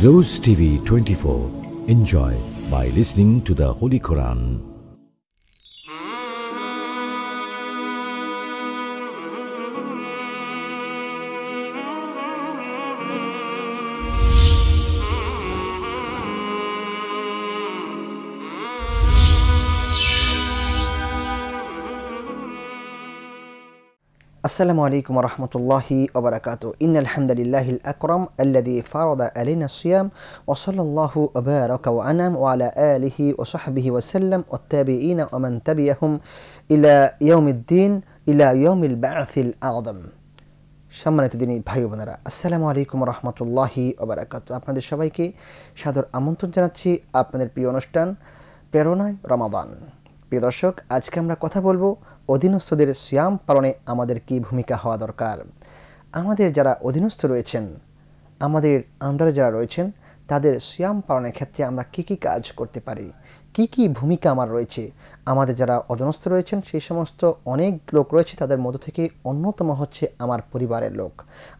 Rose TV 24. Enjoy by listening to the Holy Quran. আসসালামু আলাইকুম রহমতুল্লাহি ওবরাকাত ইন আলহামদুলিল্লাহ আকরম আল্লাদি ফারদা আলিনা সিয়াম ওসলাল্লাহু ওবরক ও আনাম ও আলিহি ওসাহাবিহি ওসাল্লাম ওত্তাবি ইনা ওমান তাবিয়াহুম ইলা ইয়ৌমুদ্দিন ইলা ইয়ৌমিল বাফিল আদম সম্মানিত দিনী ভাই বোনেরা আসসালামু আলাইকুম রহমতুল্লাহি ওবরাকাত আপনাদের সবাইকে সাদর আমন্ত্রণ জানাচ্ছি আপনাদের প্রিয় অনুষ্ঠান প্রেরণায় রমাদান প্রিয় দর্শক আজকে আমরা কথা বলবো অধীনস্থদের সিয়াম পালনে আমাদের কি ভূমিকা হওয়া দরকার আমাদের যারা অধীনস্থ রয়েছেন আমাদের আন্ডারে যারা রয়েছেন তাদের সিয়াম পালনের ক্ষেত্রে আমরা কি কি কাজ করতে পারি কি কি ভূমিকা আমার রয়েছে আমাদের যারা অধীনস্থ রয়েছেন সেই সমস্ত অনেক লোক রয়েছে তাদের মধ্য থেকে অন্যতম হচ্ছে আমার পরিবারের লোক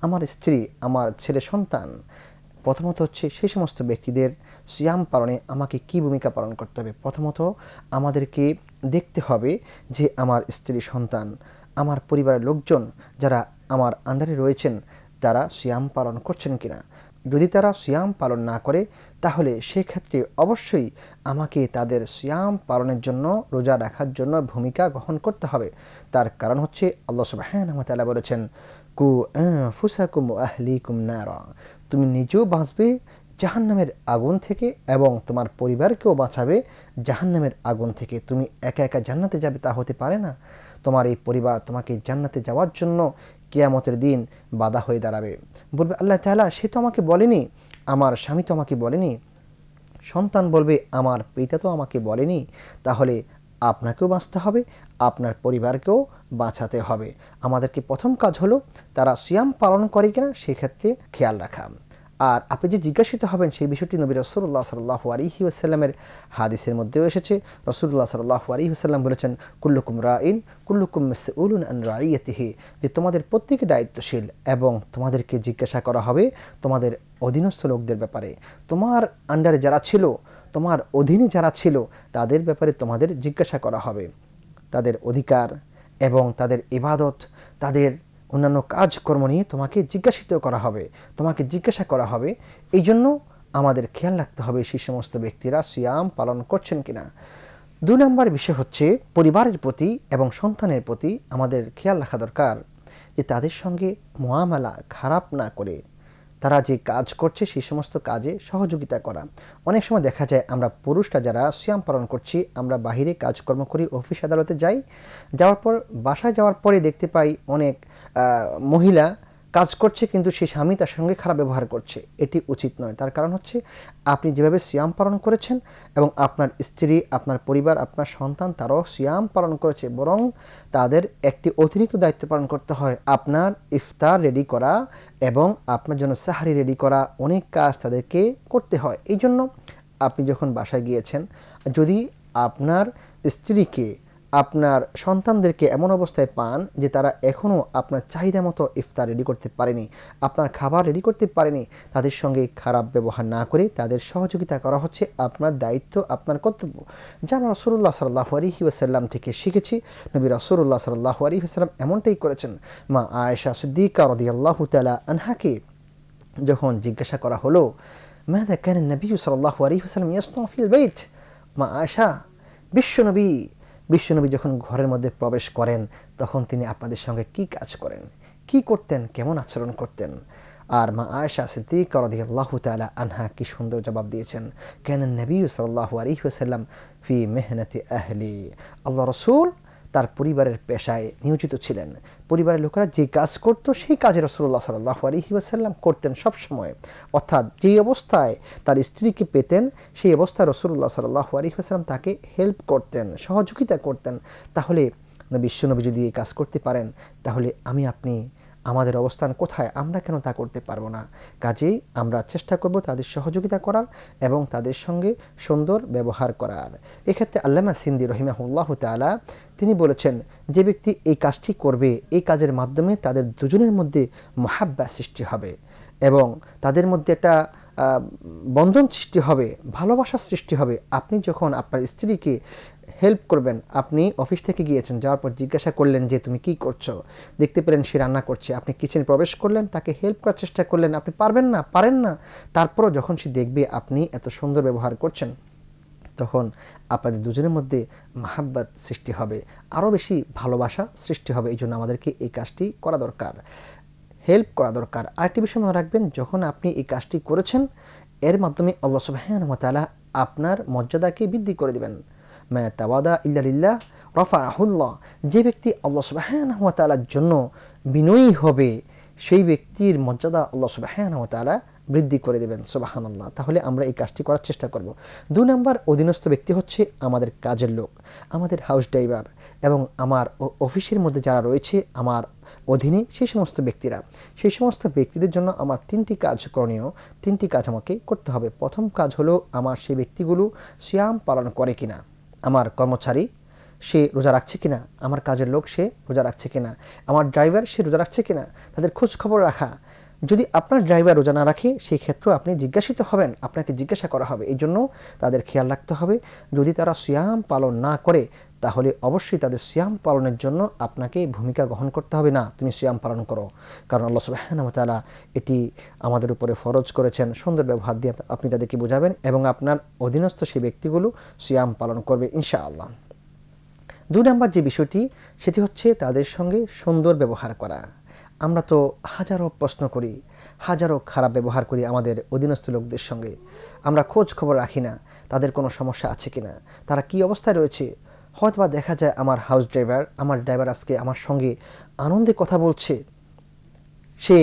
আমার স্ত্রী আমার ছেলে সন্তান প্রথমত হচ্ছে সেই সমস্ত ব্যক্তিদের সিয়াম পালনে আমাকে কি ভূমিকা পালন করতে হবে প্রথমত আমাদেরকে দেখতে হবে যে আমার স্ত্রী সন্তান আমার পরিবারের লোকজন যারা আমার আন্ডারে রয়েছেন তারা সিয়াম পালন করছেন কিনা যদি তারা সিয়াম পালন না করে তাহলে সেক্ষেত্রে অবশ্যই আমাকে তাদের সিয়াম পালনের জন্য রোজা রাখার জন্য ভূমিকা গ্রহণ করতে হবে তার কারণ হচ্ছে আল্লাহ সুবাহানতালা বলেছেন কু ফুসাকুম কুম নারা তুমি নিজেও বাঁচবে জাহান্নামের আগুন থেকে এবং তোমার পরিবারকেও বাঁচাবে জাহান্নামের আগুন থেকে তুমি একা একা জান্নাতে যাবে তা হতে পারে না তোমার এই পরিবার তোমাকে জান্নাতে যাওয়ার জন্য কেয়ামতের দিন বাধা হয়ে দাঁড়াবে বলবে আল্লাহ তালা সে তো আমাকে বলেনি আমার স্বামী তো আমাকে বলেনি সন্তান বলবে আমার পিতা তো আমাকে বলেনি তাহলে আপনাকেও বাঁচতে হবে আপনার পরিবারকেও বাঁচাতে হবে আমাদেরকে প্রথম কাজ হলো তারা সিয়াম পালন করে কিনা সেক্ষেত্রে খেয়াল রাখা আর আপনি যে জিজ্ঞাসিত হবেন সেই বিষয়টি নবী রসুল্লাহ সাল্লাহ আলিহি আসাল্লামের হাদিসের মধ্যেও এসেছে রসুল্লাহ সাল্লাহ আলিহি আসাল্লাম বলেছেন কুল্লুকুম রাইন কুল্লুকুম উলুন আন রাইয়াতিহি যে তোমাদের প্রত্যেকে দায়িত্বশীল এবং তোমাদেরকে জিজ্ঞাসা করা হবে তোমাদের অধীনস্থ লোকদের ব্যাপারে তোমার আন্ডারে যারা ছিল তোমার অধীনে যারা ছিল তাদের ব্যাপারে তোমাদের জিজ্ঞাসা করা হবে তাদের অধিকার এবং তাদের ইবাদত তাদের অন্যান্য কাজকর্ম নিয়ে তোমাকে জিজ্ঞাসিত করা হবে তোমাকে জিজ্ঞাসা করা হবে এই জন্য আমাদের খেয়াল রাখতে হবে সেই সমস্ত ব্যক্তিরা সিয়াম পালন করছেন কিনা দু নম্বর বিষয় হচ্ছে পরিবারের প্রতি এবং সন্তানের প্রতি আমাদের খেয়াল রাখা দরকার যে তাদের সঙ্গে মহামালা খারাপ না করে তারা যে কাজ করছে সেই সমস্ত কাজে সহযোগিতা করা অনেক সময় দেখা যায় আমরা পুরুষরা যারা সিয়াম পালন করছি আমরা বাহিরে কাজকর্ম করি অফিস আদালতে যাই যাওয়ার পর বাসায় যাওয়ার পরে দেখতে পাই অনেক মহিলা কাজ করছে কিন্তু সেই স্বামী তার সঙ্গে খারাপ ব্যবহার করছে এটি উচিত নয় তার কারণ হচ্ছে আপনি যেভাবে সিয়াম পালন করেছেন এবং আপনার স্ত্রী আপনার পরিবার আপনার সন্তান তারাও সিয়াম পালন করেছে বরং তাদের একটি অতিরিক্ত দায়িত্ব পালন করতে হয় আপনার ইফতার রেডি করা এবং আপনার জন্য সাহারি রেডি করা অনেক কাজ তাদেরকে করতে হয় এই জন্য আপনি যখন বাসায় গিয়েছেন যদি আপনার স্ত্রীকে আপনার সন্তানদেরকে এমন অবস্থায় পান যে তারা এখনও আপনার চাহিদা মতো ইফতার রেডি করতে পারেনি আপনার খাবার রেডি করতে পারেনি তাদের সঙ্গে খারাপ ব্যবহার না করে তাদের সহযোগিতা করা হচ্ছে আপনার দায়িত্ব আপনার কর্তব্য যা আমরা রসুল্লাহ সাল্লাহ আলহি ওসাল্লাম থেকে শিখেছি নবী রসুল্লাহ সাল্লাহ আলহি ওসাল্লাম এমনটাই করেছেন মা আয়েশা সিদ্দিকা রদি আল্লাহ তালা আনহাকে যখন জিজ্ঞাসা করা হলো মাদা কেন নবী সাল্লাহ আলহি ওসাল্লাম ইয়াস্তফিল বেইট মা আয়েশা বিশ্বনবী বিশ্বনবী যখন ঘরের মধ্যে প্রবেশ করেন তখন তিনি আপনাদের সঙ্গে কি কাজ করেন কি করতেন কেমন আচরণ করতেন আর মা আয়সা সিদ্দিক রদি আল্লাহ তালা আনহা কি সুন্দর জবাব দিয়েছেন কেন নবী সাল্লাহ আলহিহাসাল্লাম ফি মেহনতি আহলি আল্লাহ রসুল তার পরিবারের পেশায় নিয়োজিত ছিলেন পরিবারের লোকেরা যে কাজ করত সেই কাজে রসুল্লাহ সাল্লাহ আলহি আসাল্লাম করতেন সবসময় অর্থাৎ যেই অবস্থায় তার স্ত্রীকে পেতেন সেই অবস্থায় রসুল্লাহ সাল্লাহ আলহি আসাল্লাম তাকে হেল্প করতেন সহযোগিতা করতেন তাহলে বিশ্বনবী যদি এই কাজ করতে পারেন তাহলে আমি আপনি আমাদের অবস্থান কোথায় আমরা কেন তা করতে পারবো না কাজেই আমরা চেষ্টা করব তাদের সহযোগিতা করার এবং তাদের সঙ্গে সুন্দর ব্যবহার করার এক্ষেত্রে আল্লামা সিন্দি রহিমাহুল্লাহ তালা তিনি বলেছেন যে ব্যক্তি এই কাজটি করবে এই কাজের মাধ্যমে তাদের দুজনের মধ্যে মহাব্যা সৃষ্টি হবে এবং তাদের মধ্যে একটা বন্ধন সৃষ্টি হবে ভালোবাসা সৃষ্টি হবে আপনি যখন আপনার স্ত্রীকে হেল্প করবেন আপনি অফিস থেকে গিয়েছেন যাওয়ার পর জিজ্ঞাসা করলেন যে তুমি কি করছো দেখতে পেলেন সে রান্না করছে আপনি কিচেনে প্রবেশ করলেন তাকে হেল্প করার চেষ্টা করলেন আপনি পারবেন না পারেন না তারপরও যখন সে দেখবে আপনি এত সুন্দর ব্যবহার করছেন তখন আপনাদের দুজনের মধ্যে মাহাব্বাত সৃষ্টি হবে আরও বেশি ভালোবাসা সৃষ্টি হবে এই জন্য আমাদেরকে এই কাজটি করা দরকার হেল্প করা দরকার আরেকটি বিষয় মনে রাখবেন যখন আপনি এই কাজটি করেছেন এর মাধ্যমে আল্লাহ সুবাহান মতালা আপনার মর্যাদাকে বৃদ্ধি করে দেবেন তাওয়াদা ইল্লাহ রফা আহুল্লাহ যে ব্যক্তি আল্লাহ সুবাহানহমা তালার জন্য বিনয়ী হবে সেই ব্যক্তির মর্যাদা আল্লাহ সুবাহানহমা তালা বৃদ্ধি করে দেবেন সুবাহানাল্লাহ তাহলে আমরা এই কাজটি করার চেষ্টা করব দু নম্বর অধীনস্থ ব্যক্তি হচ্ছে আমাদের কাজের লোক আমাদের হাউস ড্রাইভার এবং আমার অফিসের মধ্যে যারা রয়েছে আমার অধীনে সেই সমস্ত ব্যক্তিরা সেই সমস্ত ব্যক্তিদের জন্য আমার তিনটি কাজ করণীয় তিনটি কাজ আমাকে করতে হবে প্রথম কাজ হলো আমার সেই ব্যক্তিগুলো শ্যাম পালন করে কিনা আমার কর্মচারী সে রোজা রাখছে কিনা আমার কাজের লোক সে রোজা রাখছে কিনা আমার ড্রাইভার সে রোজা রাখছে কিনা তাদের খোঁজ খবর রাখা যদি আপনার ড্রাইভার রোজা না রাখে সেই ক্ষেত্রে আপনি জিজ্ঞাসিত হবেন আপনাকে জিজ্ঞাসা করা হবে এই জন্য তাদের খেয়াল রাখতে হবে যদি তারা সিয়াম পালন না করে তাহলে অবশ্যই তাদের সিয়াম পালনের জন্য আপনাকে ভূমিকা গ্রহণ করতে হবে না তুমি সিয়াম পালন করো কারণ আল্লাহ সুবাহানতালা এটি আমাদের উপরে ফরজ করেছেন সুন্দর ব্যবহার দিয়ে আপনি তাদেরকে বোঝাবেন এবং আপনার অধীনস্থ সেই ব্যক্তিগুলো সিয়াম পালন করবে ইনশাআল্লাহ দুই নম্বর যে বিষয়টি সেটি হচ্ছে তাদের সঙ্গে সুন্দর ব্যবহার করা আমরা তো হাজারো প্রশ্ন করি হাজারো খারাপ ব্যবহার করি আমাদের অধীনস্থ লোকদের সঙ্গে আমরা খোঁজ খবর রাখি না তাদের কোনো সমস্যা আছে কি না তারা কি অবস্থায় রয়েছে হয়তোবা দেখা যায় আমার হাউস ড্রাইভার আমার ড্রাইভার আজকে আমার সঙ্গে আনন্দে কথা বলছে সে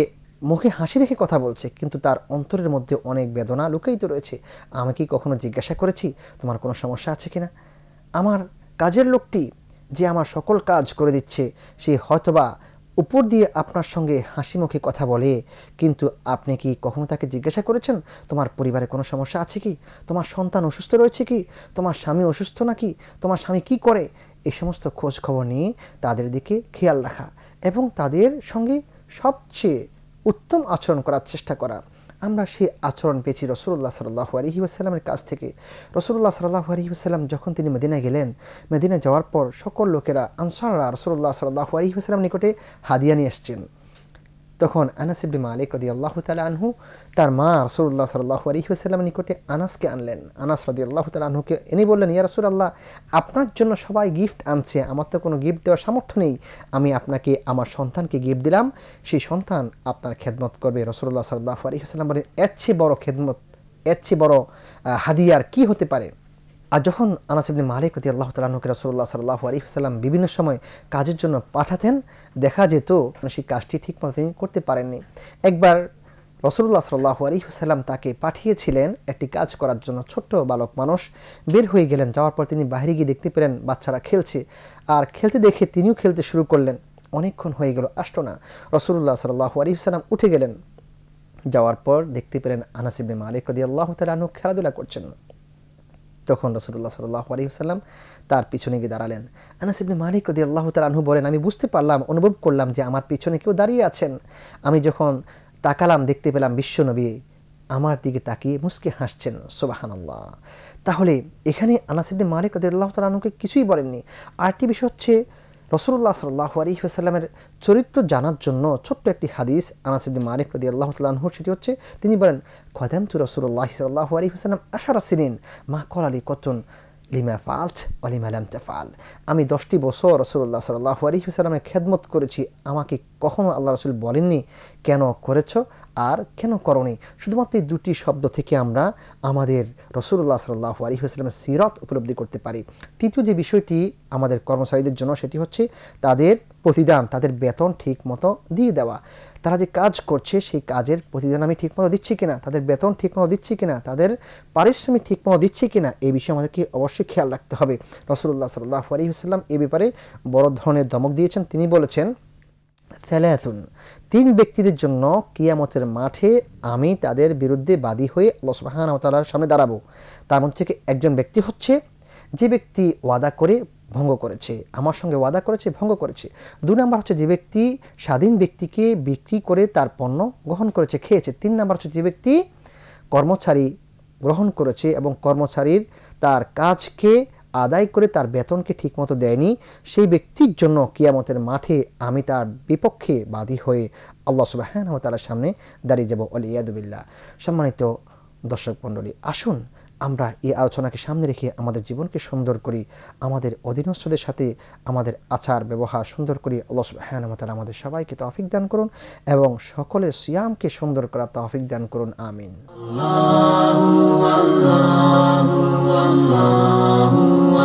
মুখে হাসি রেখে কথা বলছে কিন্তু তার অন্তরের মধ্যে অনেক বেদনা লুকেই তো রয়েছে আমি কি কখনো জিজ্ঞাসা করেছি তোমার কোনো সমস্যা আছে কি না আমার কাজের লোকটি যে আমার সকল কাজ করে দিচ্ছে সে হয়তোবা উপর দিয়ে আপনার সঙ্গে হাসি মুখে কথা বলে কিন্তু আপনি কি কখনো তাকে জিজ্ঞাসা করেছেন তোমার পরিবারে কোনো সমস্যা আছে কি তোমার সন্তান অসুস্থ রয়েছে কি তোমার স্বামী অসুস্থ নাকি তোমার স্বামী কি করে এই সমস্ত খোঁজ খবর নিয়ে তাদের দিকে খেয়াল রাখা এবং তাদের সঙ্গে সবচেয়ে উত্তম আচরণ করার চেষ্টা করা আমরা সেই আচরণ পেয়েছি রসুল্লাহ সাল্লাহ আলহি আসাল্লামের কাছ থেকে রসুল্লাহ সাল্লাহ আলহি আসাল্লাম যখন তিনি মদিনা গেলেন মদিনা যাওয়ার পর সকল লোকেরা আনসাররা রসুল্লাহ সাল্লাহ আলহি আসাল্লাম নিকটে হাদিয়া নিয়ে এসছেন তখন আনাস মালিক রদি আল্লাহ তালা আনহু তার মা রসুল্লাহ সাল্লাহ আলহিহাস্লাম নিকটে আনাসকে আনলেন আনাস রদি আল্লাহ তালা আনহুকে এনে বললেন ইয়া রসুল আল্লাহ আপনার জন্য সবাই গিফট আনছে আমার তো কোনো গিফট দেওয়ার সামর্থ্য নেই আমি আপনাকে আমার সন্তানকে গিফট দিলাম সেই সন্তান আপনার খেদমত করবে রসুল্লাহ সাল্লাহ আলহিহাস্লাম বলেন এর চেয়ে বড় খেদমত এর চেয়ে বড় হাদিয়ার কি হতে পারে আর যখন আনাসিবনি মালিক রতি আল্লাহ তালাহকে রসল্লাহ সাল্লাহ আলিহাল্লাম বিভিন্ন সময় কাজের জন্য পাঠাতেন দেখা যেত মানে সেই কাজটি ঠিক মতো তিনি করতে পারেননি একবার রসুল্লাহ সাল্লাহ আলিহাল্লাম তাকে পাঠিয়েছিলেন একটি কাজ করার জন্য ছোট্ট বালক মানুষ বের হয়ে গেলেন যাওয়ার পর তিনি বাইরে গিয়ে দেখতে পেলেন বাচ্চারা খেলছে আর খেলতে দেখে তিনিও খেলতে শুরু করলেন অনেকক্ষণ হয়ে গেল আসতো না রসুল্লাহ সাল্লাহ আলিহাল্লাম উঠে গেলেন যাওয়ার পর দেখতে পেলেন আনাসিবনে মালিক রদি আল্লাহ তালু খেলাধুলা করছেন তখন রসুল্লাহ সাল্লাহ আলহিহাল্লাম তার পিছনে গিয়ে দাঁড়ালেন আনাস ইবনে মালিক রদি আল্লাহ তালাহু বলেন আমি বুঝতে পারলাম অনুভব করলাম যে আমার পিছনে কেউ দাঁড়িয়ে আছেন আমি যখন তাকালাম দেখতে পেলাম বিশ্বনবী আমার দিকে তাকিয়ে মুসকে হাসছেন সোবাহানাল্লাহ তাহলে এখানে আনাস ইবনে মালিক রদি আল্লাহ তালাহুকে কিছুই বলেননি আরটি বিষয় হচ্ছে রসুল্লাহ সাল্লাহ আলহিহাস্লামের চরিত্র জানার জন্য ছোট্ট একটি হাদিস আনাসিদ্দিন মারিফ রদি আল্লাহ তালাহুর সেটি হচ্ছে তিনি বলেন খদাম তু রসুল্লাহ সাল্লাহ হোসাল্লাম আশারা সিনিন মা কলালি কতন লিমা ফালচ অলিমা লাম তেফাল আমি দশটি বছর রসুল্লাহ সাল্লাহ আলহিহাস্লামের খেদমত করেছি আমাকে কখনও আল্লাহ রসুল বলেননি কেন করেছ আর কেন করণে শুধুমাত্র এই দুটি শব্দ থেকে আমরা আমাদের রসুল্লাহ সাল্লাহ আলী হাসলামের সিরত উপলব্ধি করতে পারি তৃতীয় যে বিষয়টি আমাদের কর্মচারীদের জন্য সেটি হচ্ছে তাদের প্রতিদান তাদের বেতন ঠিক মতো দিয়ে দেওয়া তারা যে কাজ করছে সেই কাজের প্রতিদান আমি ঠিকমতো দিচ্ছি কিনা তাদের বেতন ঠিকমতো দিচ্ছি কিনা তাদের পারিশ্রমিক ঠিকমতো দিচ্ছি কিনা এই বিষয়ে আমাদেরকে অবশ্যই খেয়াল রাখতে হবে রসুল্লাহ সাল্লাহ আলী হাসলাম এ ব্যাপারে বড় ধরনের দমক দিয়েছেন তিনি বলেছেন ফেলায়াতুন তিন ব্যক্তিদের জন্য কিয়ামতের মাঠে আমি তাদের বিরুদ্ধে বাদী হয়ে আল্লাহ সুবাহানতালার সামনে দাঁড়াবো তার মধ্যে থেকে একজন ব্যক্তি হচ্ছে যে ব্যক্তি ওয়াদা করে ভঙ্গ করেছে আমার সঙ্গে ওয়াদা করেছে ভঙ্গ করেছে দু নম্বর হচ্ছে যে ব্যক্তি স্বাধীন ব্যক্তিকে বিক্রি করে তার পণ্য গ্রহণ করেছে খেয়েছে তিন নম্বর হচ্ছে যে ব্যক্তি কর্মচারী গ্রহণ করেছে এবং কর্মচারীর তার কাজকে আদায় করে তার বেতনকে ঠিকমতো দেয়নি সেই ব্যক্তির জন্য কিয়ামতের মাঠে আমি তার বিপক্ষে বাদী হয়ে আল্লাহ হ্যান তালার সামনে দাঁড়িয়ে যাব আলিয়াদুবিল্লা সম্মানিত দর্শক মণ্ডলী আসুন আমরা এই আলোচনাকে সামনে রেখে আমাদের জীবনকে সুন্দর করি আমাদের অধীনস্থদের সাথে আমাদের আচার ব্যবহার সুন্দর করি আল্লাহ হ্যানমতাল আমাদের সবাইকে তহফিক দান করুন এবং সকলের সিয়ামকে সুন্দর করা তহফিক দান করুন আমিন